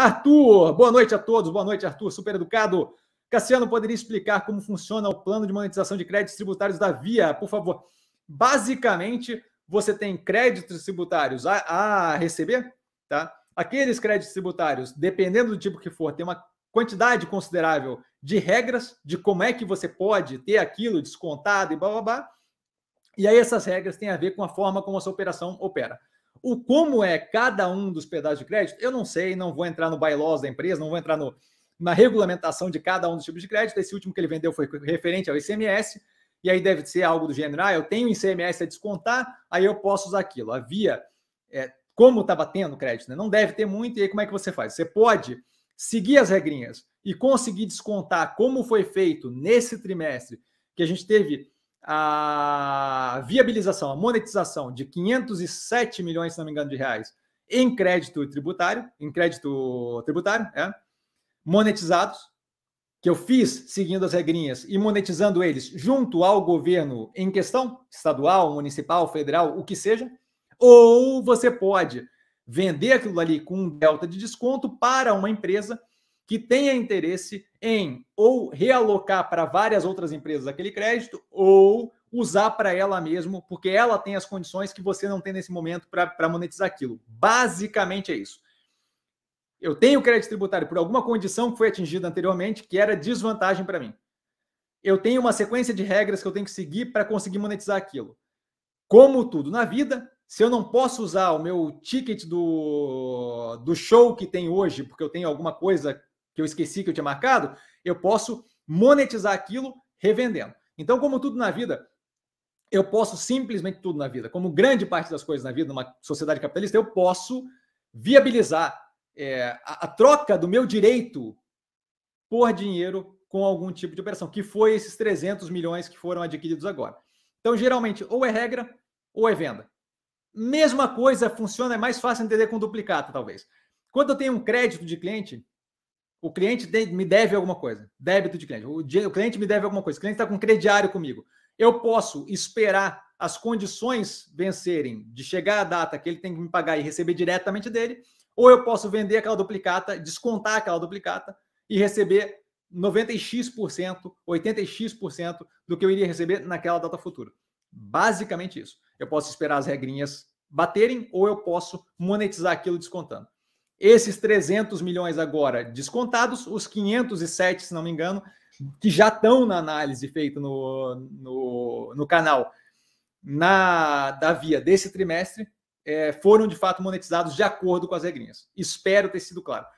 Arthur, boa noite a todos. Boa noite, Arthur, super educado. Cassiano, poderia explicar como funciona o plano de monetização de créditos tributários da Via, por favor? Basicamente, você tem créditos tributários a, a receber, tá? Aqueles créditos tributários, dependendo do tipo que for, tem uma quantidade considerável de regras de como é que você pode ter aquilo descontado e blá blá blá. E aí essas regras têm a ver com a forma como a sua operação opera. O como é cada um dos pedaços de crédito, eu não sei, não vou entrar no bylaws da empresa, não vou entrar no, na regulamentação de cada um dos tipos de crédito. Esse último que ele vendeu foi referente ao ICMS, e aí deve ser algo do gênero: ah, eu tenho ICMS a descontar, aí eu posso usar aquilo. Havia, é, como estava tá tendo crédito, né? não deve ter muito, e aí como é que você faz? Você pode seguir as regrinhas e conseguir descontar como foi feito nesse trimestre, que a gente teve a viabilização, a monetização de 507 milhões, se não me engano, de reais em crédito tributário, em crédito tributário, é, monetizados, que eu fiz seguindo as regrinhas e monetizando eles junto ao governo em questão, estadual, municipal, federal, o que seja, ou você pode vender aquilo ali com um delta de desconto para uma empresa que tenha interesse em ou realocar para várias outras empresas aquele crédito ou usar para ela mesmo, porque ela tem as condições que você não tem nesse momento para monetizar aquilo. Basicamente é isso. Eu tenho crédito tributário por alguma condição que foi atingida anteriormente, que era desvantagem para mim. Eu tenho uma sequência de regras que eu tenho que seguir para conseguir monetizar aquilo. Como tudo na vida, se eu não posso usar o meu ticket do, do show que tem hoje, porque eu tenho alguma coisa que eu esqueci que eu tinha marcado, eu posso monetizar aquilo revendendo. Então, como tudo na vida, eu posso simplesmente tudo na vida, como grande parte das coisas na vida, numa sociedade capitalista, eu posso viabilizar é, a, a troca do meu direito por dinheiro com algum tipo de operação, que foi esses 300 milhões que foram adquiridos agora. Então, geralmente, ou é regra ou é venda. Mesma coisa funciona, é mais fácil entender com duplicata, talvez. Quando eu tenho um crédito de cliente, o cliente me deve alguma coisa. Débito de cliente. O, cliente me deve alguma coisa. O cliente está com crediário comigo. Eu posso esperar as condições vencerem de chegar a data que ele tem que me pagar e receber diretamente dele, ou eu posso vender aquela duplicata, descontar aquela duplicata e receber 90x%, 80x% do que eu iria receber naquela data futura. Basicamente isso. Eu posso esperar as regrinhas baterem ou eu posso monetizar aquilo descontando. Esses 300 milhões agora descontados, os 507, se não me engano, que já estão na análise feita no, no, no canal na da Via desse trimestre, é, foram de fato monetizados de acordo com as regrinhas. Espero ter sido claro.